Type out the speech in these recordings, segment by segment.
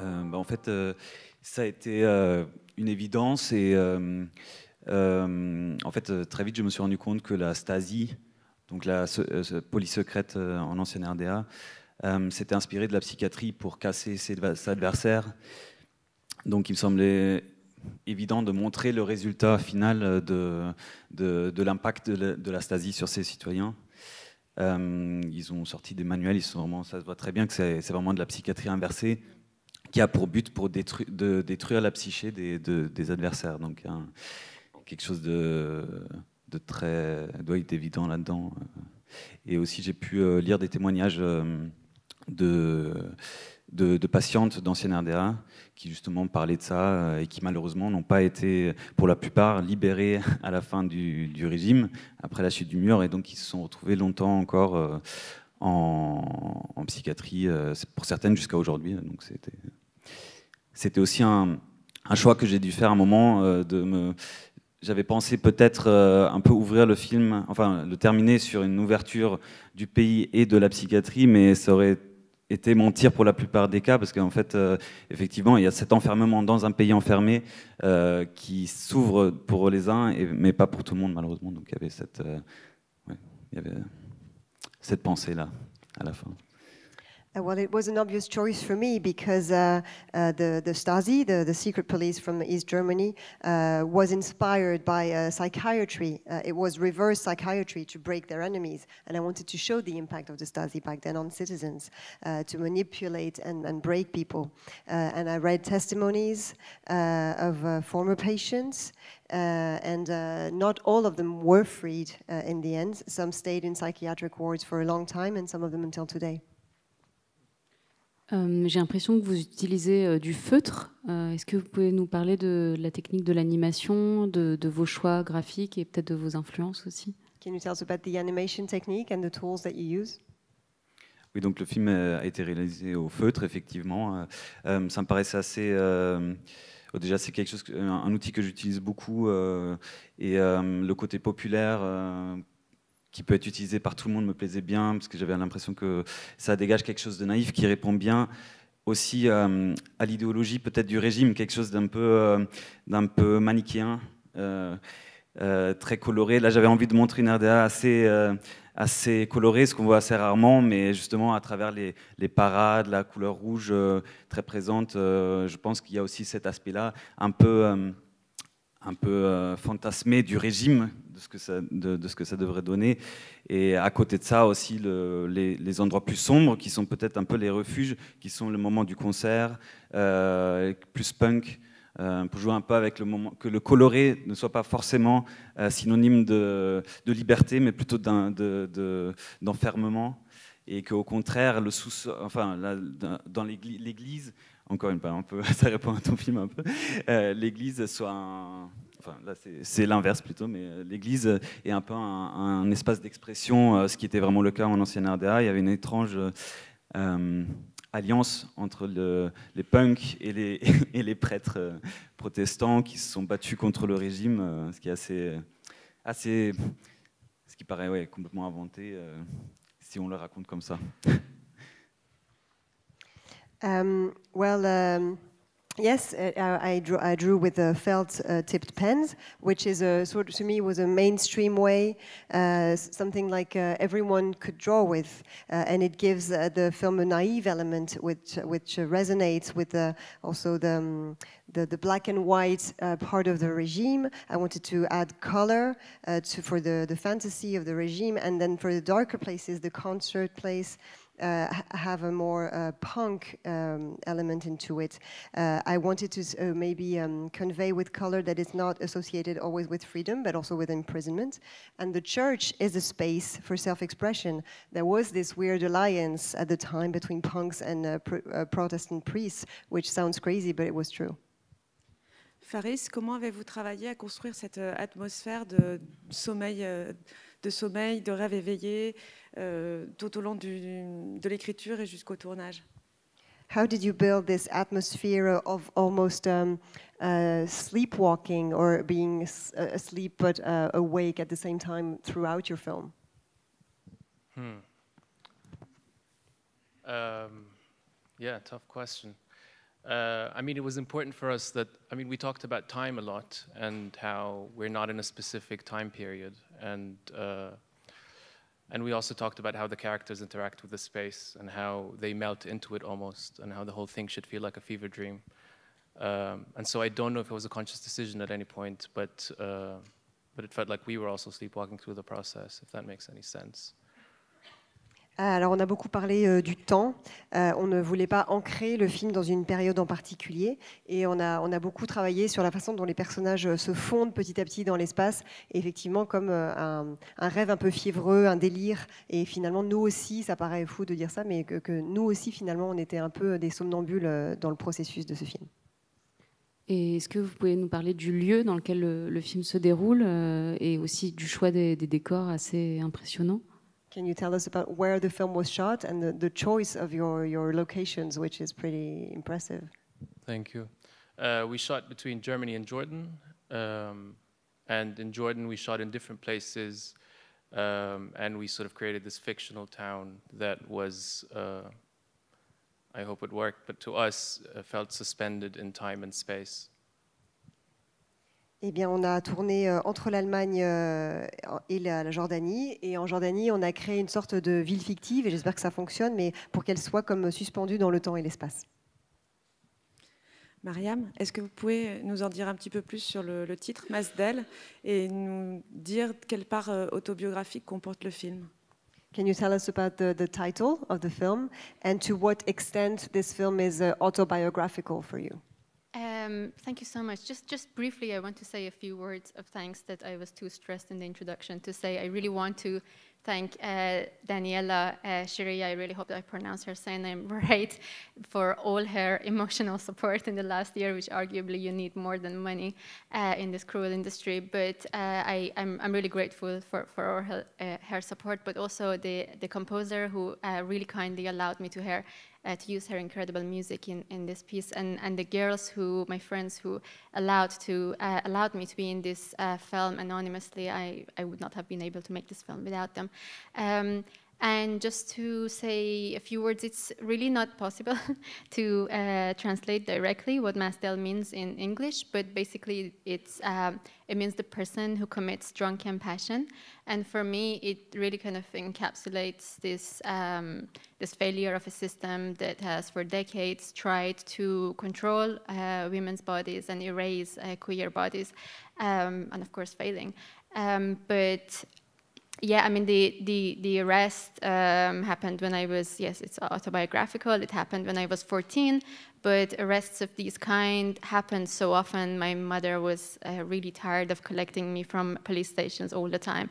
Euh, bah, en fait, euh, ça a été euh, une évidence et en fait, très vite, je me suis rendu compte que la Stasi, donc la police secrète en ancienne RDA, s'était inspirée de la psychiatrie pour casser ses adversaires. Donc il me semblait évident de montrer le résultat final de, de, l'impact de la Stasi sur ses citoyens. ils ont sorti des manuels, ils sont vraiment, ça se voit très bien que c'est vraiment de la psychiatrie inversée, qui a pour but pour de détruire la psyché des, des adversaires. Donc hein, quelque chose de, très doit être évident là-dedans. Et aussi j'ai pu euh, lire des témoignages euh, de, de, patientes d'anciennes RDA qui justement parlaient de ça euh, et qui malheureusement n'ont pas été pour la plupart libérées à la fin du, régime, après la chute du mur, et donc qui se sont retrouvées longtemps encore. en, en, psychiatrie, pour certaines jusqu'à aujourd'hui. Donc c'était c'était aussi un, choix que j'ai dû faire à un moment euh, de me j'avais pensé peut-être euh, un peu ouvrir le film, enfin le terminer sur une ouverture du pays et de la psychiatrie, mais ça aurait été mentir pour la plupart des cas, parce qu'en fait, euh, effectivement, il y a cet enfermement dans un pays enfermé qui s'ouvre pour les uns, et, mais pas pour tout le monde, malheureusement. Donc il y avait cette pensée-là à la fin. Uh, well, it was an obvious choice for me because uh, uh, the, the Stasi, the, the secret police from East Germany, uh, was inspired by uh, psychiatry. Uh, it was reverse psychiatry to break their enemies. And I wanted to show the impact of the Stasi back then on citizens, to manipulate and, and break people. and I read testimonies of former patients uh, and uh, not all of them were freed uh, in the end. Some stayed in psychiatric wards for a long time, and some of them until today. Euh, j'ai l'impression que vous utilisez euh, du feutre. Euh, est-ce que vous pouvez nous parler de, la technique de l'animation, de, vos choix graphiques et peut-être de vos influences aussi about animation technique and the oui, donc le film a été réalisé au feutre, effectivement. ça me paraissait assez. Oh, déjà, c'est quelque chose, un, un outil que j'utilise beaucoup, et le côté populaire qui peut être utilisé par tout le monde me plaisait bien, parce que j'avais l'impression que ça dégage quelque chose de naïf qui répond bien aussi euh, à l'idéologie peut-être du régime, quelque chose d'un peu, euh, d'un peu manichéen, euh, très coloré. Là, j'avais envie de montrer une RDA assez, assez colorée, ce qu'on voit assez rarement, mais justement à travers les, les parades, la couleur rouge très présente, je pense qu'il y a aussi cet aspect-là, un peu, un peu fantasmé du régime de ce que ça, de, ce que ça devrait donner. Et à côté de ça aussi, les, endroits plus sombres, qui sont peut-être un peu les refuges, qui sont le moment du concert, euh, plus punk. Euh, pour jouer un peu avec le moment, que le coloré ne soit pas forcément euh, synonyme de, de, liberté, mais plutôt d'enfermement, de, et qu'au contraire, le sous enfin, dans l'église, encore une fois, un peu, ça répond à ton film un peu, l'église soit un, enfin là c'est l'inverse plutôt, mais euh, l'Église euh, est un peu un, espace d'expression, euh, ce qui était vraiment le cas en ancienne RDA. Il y avait une étrange alliance entre le, les punks et les, et les prêtres protestants qui se sont battus contre le régime, ce qui est assez, assez ce qui paraît ouais, complètement inventé si on le raconte comme ça. well, Yes, uh, I, drew, I, drew, with the felt uh, tipped pens, which is a sort of, to me was a mainstream way, uh, something like uh, everyone could draw with, uh, and it gives uh, the film a naive element, which which resonates with the, also the, um, the, the black and white part of the regime. I wanted to add color to for the the fantasy of the regime, and then for the darker places, the concert place uh, have a more uh, punk um, element into it. Uh, I wanted to uh, maybe um, convey with color that it's not associated always with freedom, but also with imprisonment. And the church is a space for self-expression. There was this weird alliance at the time between punks and uh, pr uh, Protestant priests, which sounds crazy, but it was true. Faris, comment avez-vous travaillé à construire cette euh, atmosphère de sommeil euh, de sommeil, de rêve éveillé euh, tout au long de l'écriture et jusqu'au tournage. How did you build this atmosphere of almost um, uh, sleepwalking or being uh, asleep but uh, awake at the same time throughout your film? Hmm. Um, yeah, tough question. uh, I mean, it was important for us that, I mean, we talked about time a lot and how we're not in a specific time period. And, uh, and we also talked about how the characters interact with the space and how they melt into it almost and how the whole thing should feel like a fever dream. Um, and so I don't know if it was a conscious decision at any point, but, uh, but it felt like we were also sleepwalking through the process, if that makes any sense. Ah, alors on a beaucoup parlé euh, du temps. Euh, on ne voulait pas ancrer le film dans une période en particulier et on a, beaucoup travaillé sur la façon dont les personnages euh, se fondent petit à petit dans l'espace, effectivement comme un, rêve un peu fiévreux, un délire. Et finalement nous aussi, ça paraît fou de dire ça, mais que, nous aussi finalement on était un peu des somnambules dans le processus de ce film. Et est-ce que vous pouvez nous parler du lieu dans lequel le, film se déroule et aussi du choix des, des décors assez impressionnants Can you tell us about where the film was shot and the, the choice of your, your locations, which is pretty impressive? Thank you. Uh, we shot between Germany and Jordan. Um, and in Jordan, we shot in different places. Um, and we sort of created this fictional town that was, uh, I hope it worked, but to us uh, felt suspended in time and space. eh bien, on a tourné euh, entre l'Allemagne euh, et la Jordanie. Et en Jordanie, on a créé une sorte de ville fictive, et j'espère que ça fonctionne, mais pour qu'elle soit comme suspendue dans le temps et l'espace. Mariam, est-ce que vous pouvez nous en dire un petit peu plus sur le, titre, Masdel, et nous dire quelle part euh, autobiographique comporte le film Can you tell us about the title of the film and to what extent this film is autobiographical for you Um, thank you so much. Just, just briefly, I want to say a few words of thanks that I was too stressed in the introduction to say. I really want to thank uh, Daniela uh, Shiria, I really hope I pronounced her surname right, for all her emotional support in the last year, which arguably you need more than money uh, in this cruel industry. But uh, I, am really grateful for, for her, uh, her, support, but also the, the composer who uh, really kindly allowed me to hear uh, to use her incredible music in, in this piece and, and the girls who my friends who allowed to uh, allowed me to be in this uh, film anonymously I, I would not have been able to make this film without them um, and just to say a few words, it's really not possible to uh, translate directly what Masdel means in English, but basically it's, um, it means the person who commits drunken passion. And for me, it really kind of encapsulates this, um, this failure of a system that has for decades tried to control uh, women's bodies and erase uh, queer bodies, um, and of course failing. Um, but yeah, I mean the the the arrest um, happened when I was yes, it's autobiographical. It happened when I was 14, but arrests of these kind happened so often. My mother was uh, really tired of collecting me from police stations all the time,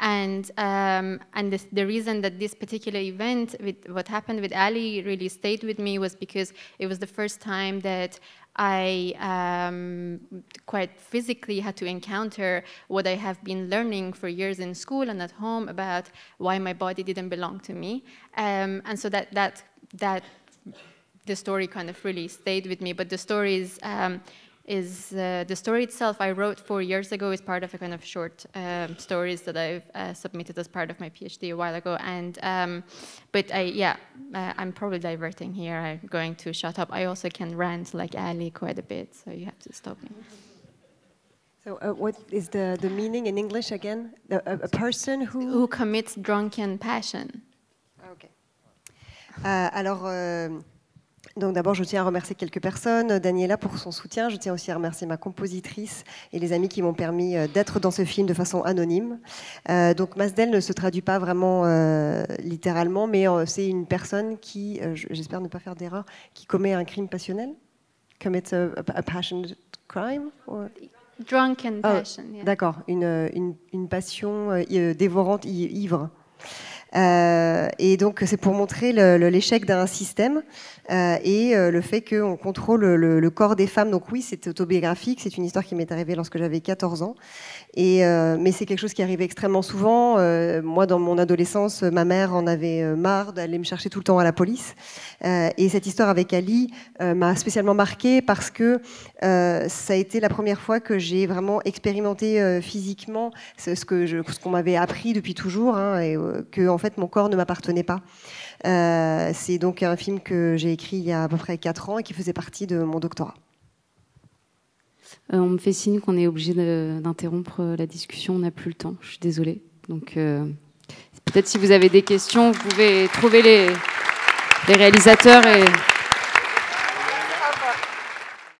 and um, and this, the reason that this particular event with what happened with Ali really stayed with me was because it was the first time that I um, quite physically had to encounter what I have been learning for years in school and at home about why my body didn't belong to me. Um, and so that, that, that, the story kind of really stayed with me. But the stories, um, is uh, the story itself I wrote four years ago is part of a kind of short um, stories that I've uh, submitted as part of my PhD a while ago. And um, but I yeah uh, I'm probably diverting here. I'm going to shut up. I also can rant like Ali quite a bit, so you have to stop me. So uh, what is the the meaning in English again? The, a, a person who who commits drunken passion. Okay. Uh, alors. Euh, Donc d'abord, je tiens à remercier quelques personnes. Daniela pour son soutien. Je tiens aussi à remercier ma compositrice et les amis qui m'ont permis euh, d'être dans ce film de façon anonyme. Euh, donc Masdel ne se traduit pas vraiment euh, littéralement, mais c'est une personne qui, j'espère ne pas faire d'erreur, qui commet un crime passionnel. Commits a, crime Drunken ah, passion. D'accord, une, une, une, passion dévorante, ivre. Euh, et donc, c'est pour montrer l'échec d'un système euh, et euh, le fait qu'on contrôle le, corps des femmes. Donc oui, c'est autobiographique, c'est une histoire qui m'est arrivée lorsque j'avais 14 ans. Et, mais c'est quelque chose qui arrivait extrêmement souvent. moi, dans mon adolescence, ma mère en avait marre d'aller me chercher tout le temps à la police. et cette histoire avec Ali m'a spécialement marquée parce que ça a été la première fois que j'ai vraiment expérimenté physiquement ce, qu'on m'avait appris depuis toujours, hein, et que en fait mon corps ne m'appartenait pas. Euh, c'est donc un film que j'ai écrit il y a à peu près 4 ans et qui faisait partie de mon doctorat. Euh, on me fait signe qu'on est obligé d'interrompre euh, la discussion, on n'a plus le temps, je suis désolée. Donc peut-être si vous avez des questions, vous pouvez trouver les, les réalisateurs et...